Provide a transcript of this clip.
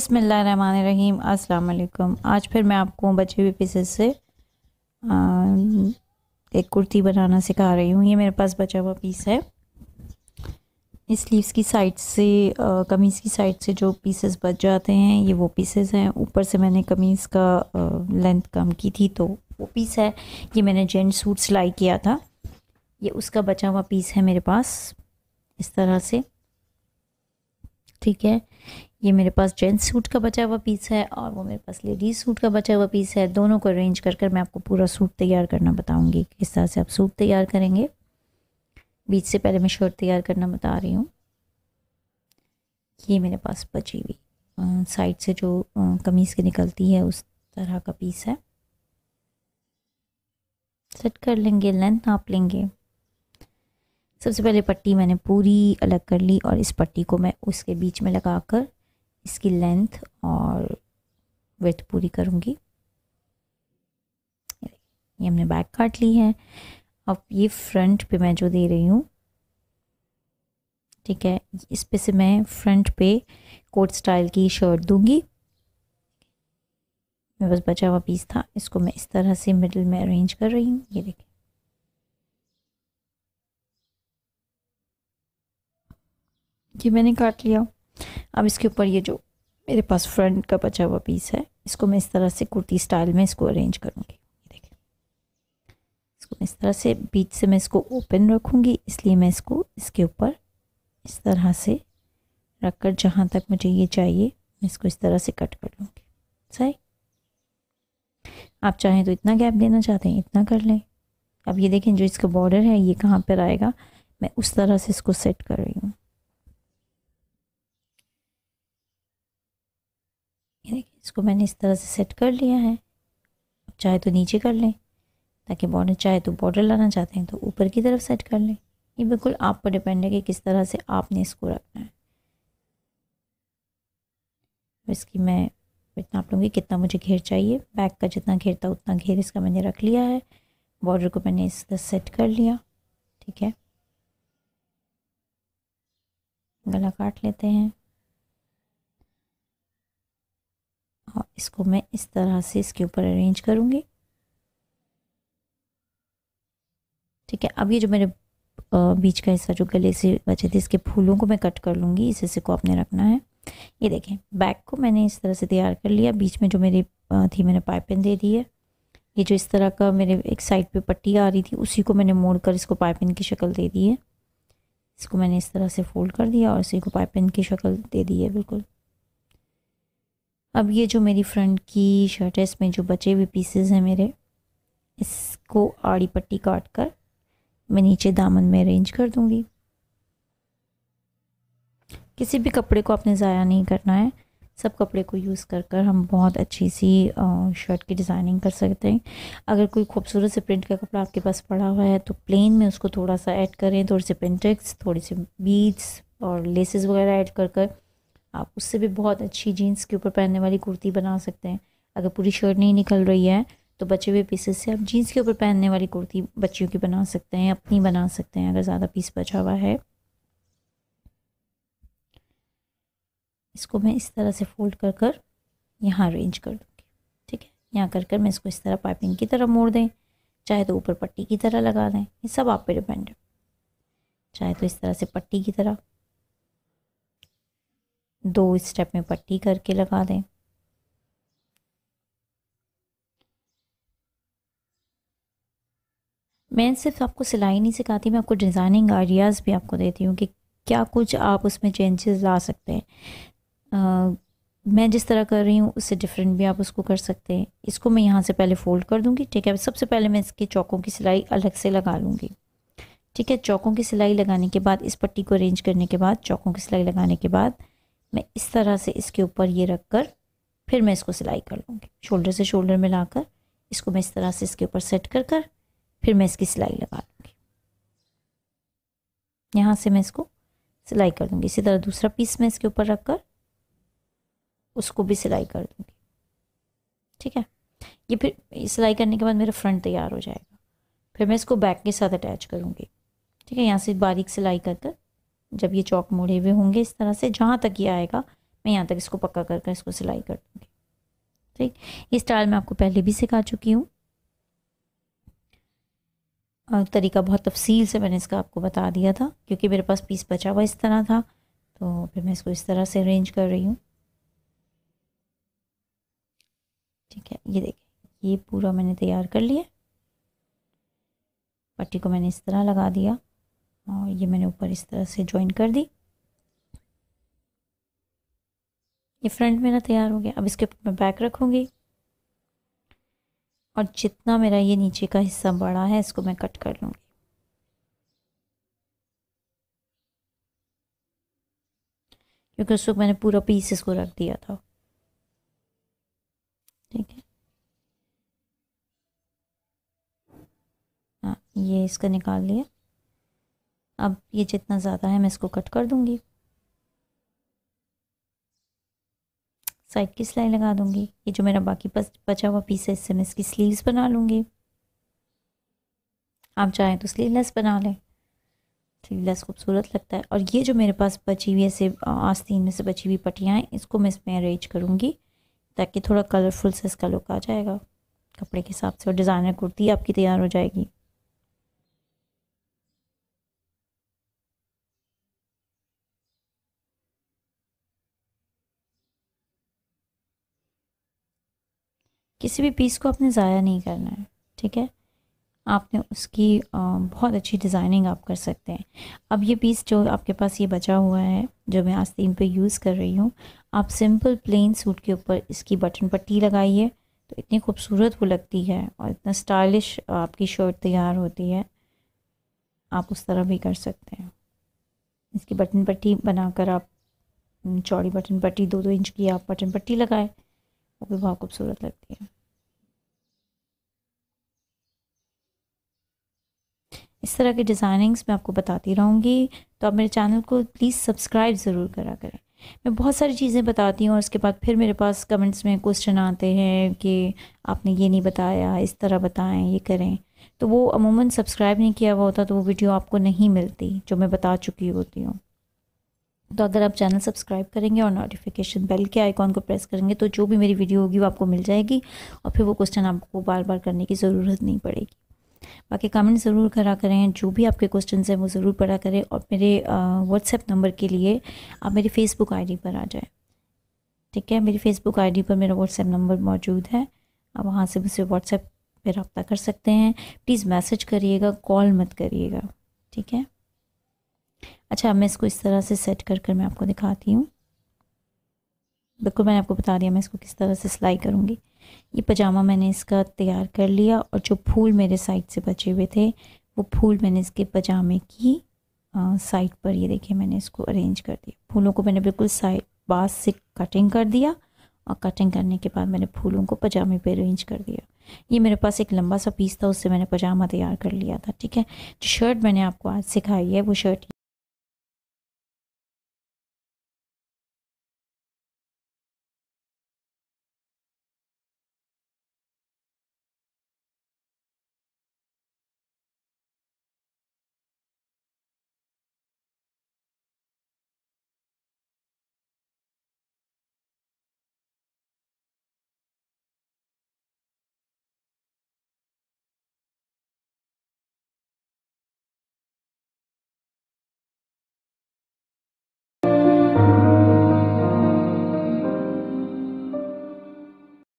अस्सलाम वालेकुम आज फिर मैं आपको बचे हुए पीसेस से एक कुर्ती बनाना सिखा रही हूँ ये मेरे पास बचा हुआ पीस है इस स्लीव्स की साइड से कमीज़ की साइड से जो पीसेस बच जाते हैं ये वो पीसेस हैं ऊपर से मैंने कमीज़ का लेंथ कम की थी तो वो पीस है ये मैंने जेंट सूट सिलाई किया था ये उसका बचा हुआ पीस है मेरे पास इस तरह से ठीक है ये मेरे पास जेंट्स सूट का बचा हुआ पीस है और वो मेरे पास लेडीज़ सूट का बचा हुआ पीस है दोनों को अरेंज कर कर मैं आपको पूरा सूट तैयार करना बताऊँगी किस तरह से आप सूट तैयार करेंगे बीच से पहले मैं शर्ट तैयार करना बता रही हूँ ये मेरे पास बची हुई साइड से जो कमीज़ की निकलती है उस तरह का पीस है सेट कर लेंगे लेंथ नाप लेंगे सबसे पहले पट्टी मैंने पूरी अलग कर ली और इस पट्टी को मैं उसके बीच में लगा कर इसकी लेंथ और वेथ पूरी करूँगी ये हमने बैक काट ली है अब ये फ्रंट पे मैं जो दे रही हूँ ठीक है इस पे से मैं फ्रंट पे कोट स्टाइल की शर्ट दूंगी मेरे बस बचा हुआ पीस था इसको मैं इस तरह से मिडल में अरेंज कर रही हूँ ये देखिए ये मैंने काट लिया अब इसके ऊपर ये जो मेरे पास फ्रंट का बचा हुआ पीस है इसको मैं इस तरह से कुर्ती स्टाइल में इसको अरेंज करूँगी देखें इसको इस तरह से बीच से मैं इसको ओपन रखूँगी इसलिए मैं इसको इसके ऊपर इस तरह से रख कर जहाँ तक मुझे ये चाहिए मैं इसको इस तरह से कट कर लूँगी सही आप चाहें तो इतना गैप देना चाहते हैं इतना कर लें अब ये देखें जो इसका बॉर्डर है ये कहाँ पर आएगा मैं उस तरह से इसको सेट कर रही हूँ इसको मैंने इस तरह से सेट कर लिया है चाहे तो नीचे कर लें ताकि बॉर्डर चाहे तो बॉर्डर लाना चाहते हैं तो ऊपर की तरफ सेट कर लें ये बिल्कुल आप पर डिपेंड है कि किस तरह से आपने इसको रखना है इसकी मैं इतना आप लूँगी कितना मुझे घेर चाहिए बैक का जितना घेर था उतना घेर इसका मैंने रख लिया है बॉर्डर को मैंने इस तरह सेट कर लिया ठीक है गला काट लेते हैं इसको मैं इस तरह से इसके ऊपर अरेंज करूँगी ठीक है अब ये जो मेरे बीच का हिस्सा जो गले से बचे थे इसके फूलों को मैं कट कर लूँगी इस हिस्से को आपने रखना है ये देखें बैक को मैंने इस तरह से तैयार कर लिया बीच में जो मेरी थी मैंने पाइपिंग दे दी है ये जो इस तरह का मेरे एक साइड पे पट्टी आ रही थी उसी को मैंने मोड़ कर इसको पाइपिंग की शक्ल दे दी है इसको मैंने इस तरह से फोल्ड कर दिया और इसी को पाइपिंग की शक्ल दे दी है बिल्कुल अब ये जो मेरी फ्रंट की शर्ट है इसमें जो बचे हुए पीसेस हैं मेरे इसको आड़ी पट्टी काट कर मैं नीचे दामन में अरेंज कर दूँगी किसी भी कपड़े को आपने ज़ाया नहीं करना है सब कपड़े को यूज़ कर कर हम बहुत अच्छी सी शर्ट की डिज़ाइनिंग कर सकते हैं अगर कोई खूबसूरत से प्रिंट का कपड़ा आपके पास पड़ा हुआ है तो प्लेन में उसको थोड़ा सा ऐड करें थोड़े से प्रिंटेक्स थोड़े से बीड्स और लेसेस वगैरह ऐड कर कर आप उससे भी बहुत अच्छी जीन्स के ऊपर पहनने वाली कुर्ती बना सकते हैं अगर पूरी शर्ट नहीं निकल रही है तो बचे हुए पीसेस से आप जीन्स के ऊपर पहनने वाली कुर्ती बच्चियों की बना सकते हैं अपनी बना सकते हैं अगर ज़्यादा पीस बचा हुआ है इसको मैं इस तरह से फोल्ड कर कर यहाँ अरेंज कर दूँगी ठीक है यहाँ कर कर मैं इसको इस तरह पाइपिंग की तरह मोड़ दें चाहे तो ऊपर पट्टी की तरह लगा दें ये सब आप पे डिपेंड है चाहे तो इस तरह से पट्टी की तरह दो स्टेप में पट्टी करके लगा दें मैं सिर्फ आपको सिलाई नहीं सिखाती मैं आपको डिज़ाइनिंग आइडियाज़ भी आपको देती हूँ कि क्या कुछ आप उसमें चेंजेस ला सकते हैं मैं जिस तरह कर रही हूँ उससे डिफरेंट भी आप उसको कर सकते हैं इसको मैं यहाँ से पहले फ़ोल्ड कर दूँगी ठीक है सबसे पहले मैं इसके चौकों की सिलाई अलग से लगा लूँगी ठीक है चौकों की सिलाई लगाने के बाद इस पट्टी को अरेंज करने के बाद चौकों की सिलाई लगाने के बाद मैं इस तरह से इसके ऊपर ये रख कर फिर मैं इसको सिलाई कर लूँगी शोल्डर से शोल्डर मिलाकर इसको मैं इस तरह से इसके ऊपर सेट कर कर फिर मैं इसकी सिलाई लगा लूँगी यहाँ से मैं इसको सिलाई कर दूँगी इसी तरह दूसरा पीस मैं इसके ऊपर रख कर उसको भी सिलाई कर दूँगी ठीक है ये फिर सिलाई करने के बाद मेरा फ्रंट तैयार हो जाएगा फिर मैं इसको बैक के साथ अटैच करूँगी ठीक है यहाँ से बारीक सिलाई कर कर जब ये चौक मोड़े हुए होंगे इस तरह से जहाँ तक ये आएगा मैं यहाँ तक इसको पक्का कर कर इसको सिलाई कर दूँगी ठीक ये स्टाइल मैं आपको पहले भी सिखा चुकी हूँ तरीका बहुत तफसील से मैंने इसका आपको बता दिया था क्योंकि मेरे पास पीस बचा हुआ इस तरह था तो फिर मैं इसको इस तरह से अरेंज कर रही हूँ ठीक है ये देखें ये पूरा मैंने तैयार कर लिया पट्टी को मैंने इस तरह लगा दिया और ये मैंने ऊपर इस तरह से ज्वाइन कर दी ये फ्रंट मेरा तैयार हो गया अब इसके मैं बैक रखूँगी और जितना मेरा ये नीचे का हिस्सा बड़ा है इसको मैं कट कर लूँगी क्योंकि उस मैंने पूरा पीस इसको रख दिया था ठीक है हाँ ये इसका निकाल लिया अब ये जितना ज़्यादा है मैं इसको कट कर दूँगी साइड की सिलाई लगा दूँगी ये जो मेरा बाकी बचा हुआ पीस है इससे मैं इसकी स्लीव्स बना लूँगी आप चाहें तो स्लीवलेस बना लें स्लीवलेस खूबसूरत लगता है और ये जो मेरे पास बची हुई ऐसे आस्तीन में से बची हुई पट्टियाँ हैं इसको मैं इसमें अरेंज करूँगी ताकि थोड़ा कलरफुल से इसका लुक आ जाएगा कपड़े के हिसाब से और डिज़ाइनर कुर्ती आपकी तैयार हो जाएगी किसी भी पीस को आपने ज़ाया नहीं करना है ठीक है आपने उसकी बहुत अच्छी डिज़ाइनिंग आप कर सकते हैं अब ये पीस जो आपके पास ये बचा हुआ है जो मैं आज तीन पे यूज़ कर रही हूँ आप सिंपल प्लेन सूट के ऊपर इसकी बटन पट्टी लगाइए तो इतनी खूबसूरत वो लगती है और इतना स्टाइलिश आपकी शर्ट तैयार होती है आप उस तरह भी कर सकते हैं इसकी बटन पट्टी बनाकर आप चौड़ी बटन पट्टी दो दो इंच की आप बटन पट्टी लगाएं वो भी बहुत खूबसूरत लगती है इस तरह के डिज़ाइनिंग्स मैं आपको बताती रहूँगी तो आप मेरे चैनल को प्लीज़ सब्सक्राइब ज़रूर करा करें मैं बहुत सारी चीज़ें बताती हूँ और उसके बाद फिर मेरे पास कमेंट्स में क्वेश्चन आते हैं कि आपने ये नहीं बताया इस तरह बताएं ये करें तो वो अमूमन सब्सक्राइब नहीं किया हुआ होता तो वो वीडियो आपको नहीं मिलती जो मैं बता चुकी होती हूँ तो अगर आप चैनल सब्सक्राइब करेंगे और नोटिफिकेशन बेल के आइकॉन को प्रेस करेंगे तो जो भी मेरी वीडियो होगी वो आपको मिल जाएगी और फिर वो क्वेश्चन आपको बार बार करने की ज़रूरत नहीं पड़ेगी बाकी कमेंट ज़रूर करा करें जो भी आपके क्वेश्चन हैं वो ज़रूर पढ़ा करें और मेरे व्हाट्सएप नंबर के लिए आप मेरी फ़ेसबुक आई पर आ जाए ठीक है मेरी फ़ेसबुक आई पर मेरा व्हाट्सएप नंबर मौजूद है आप वहाँ से मुझसे व्हाट्सएप पर रब्ता कर सकते हैं प्लीज़ मैसेज करिएगा कॉल मत करिएगा ठीक है अच्छा मैं इसको इस तरह से सेट कर कर मैं आपको दिखाती हूँ बिल्कुल मैंने आपको बता दिया मैं इसको किस तरह से सिलाई करूँगी ये पजामा मैंने इसका तैयार कर लिया और जो फूल मेरे साइड से बचे हुए थे वो फूल मैंने इसके पजामे की साइड पर ये देखिए मैंने इसको अरेंज कर दिया फूलों को मैंने बिल्कुल साइड बास से कटिंग कर दिया और कटिंग करने के बाद मैंने फूलों को पजामे पे अरेंज कर दिया ये मेरे पास एक लंबा सा पीस था उससे मैंने पजामा तैयार कर लिया था ठीक है जो शर्ट मैंने आपको आज सिखाई है वो शर्ट